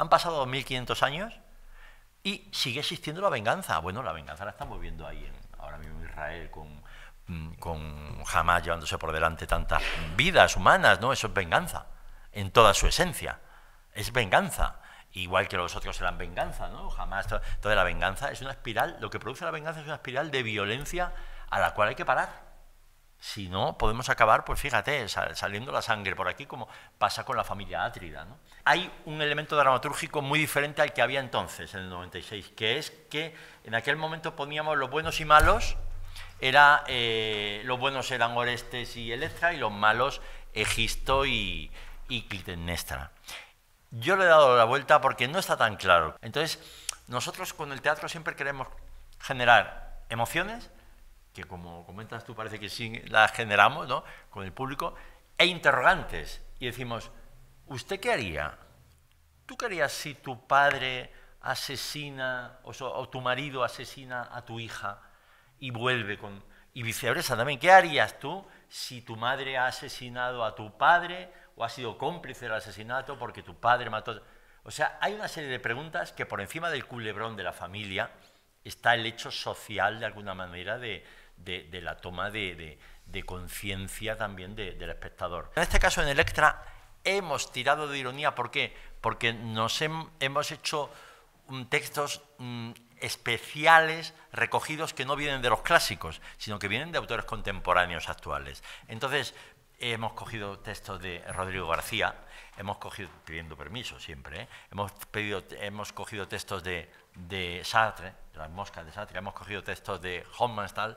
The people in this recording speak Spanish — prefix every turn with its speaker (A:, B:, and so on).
A: Han pasado 2.500 años y sigue existiendo la venganza. Bueno, la venganza la estamos viendo ahí en, ahora mismo en Israel con, mm, con jamás llevándose por delante tantas vidas humanas, ¿no? Eso es venganza, en toda su esencia. Es venganza. Igual que los otros eran venganza, ¿no? Jamás. Toda la venganza es una espiral, lo que produce la venganza es una espiral de violencia a la cual hay que parar. Si no, podemos acabar, pues fíjate, saliendo la sangre por aquí, como pasa con la familia Átrida. Hay un elemento dramatúrgico muy diferente al que había entonces, en el 96, que es que en aquel momento poníamos los buenos y malos, era, eh, los buenos eran Orestes y Electra, y los malos Egisto y, y Clitemnestra. Yo le he dado la vuelta porque no está tan claro. Entonces, nosotros con el teatro siempre queremos generar emociones, que como comentas tú parece que sí la generamos ¿no? con el público, e interrogantes. Y decimos, ¿usted qué haría? ¿Tú qué harías si tu padre asesina o, o tu marido asesina a tu hija y vuelve con... Y viceversa también, ¿qué harías tú si tu madre ha asesinado a tu padre o ha sido cómplice del asesinato porque tu padre mató... O sea, hay una serie de preguntas que por encima del culebrón de la familia, está el hecho social, de alguna manera, de, la toma de, conciencia también del espectador. En este caso, en Electra, hemos tirado de ironía. ¿Por qué? Porque nos hemos hecho mm, textos mm, especiales recogidos que no vienen de los clásicos, sino que vienen de autores contemporáneos actuales. Entonces, hemos cogido textos de Rodrigo García, hemos cogido, pidiendo permiso siempre, ¿eh? hemos, pedido, hemos cogido textos de Sartre, las moscas de Sartre, hemos cogido textos de Hofmannsthal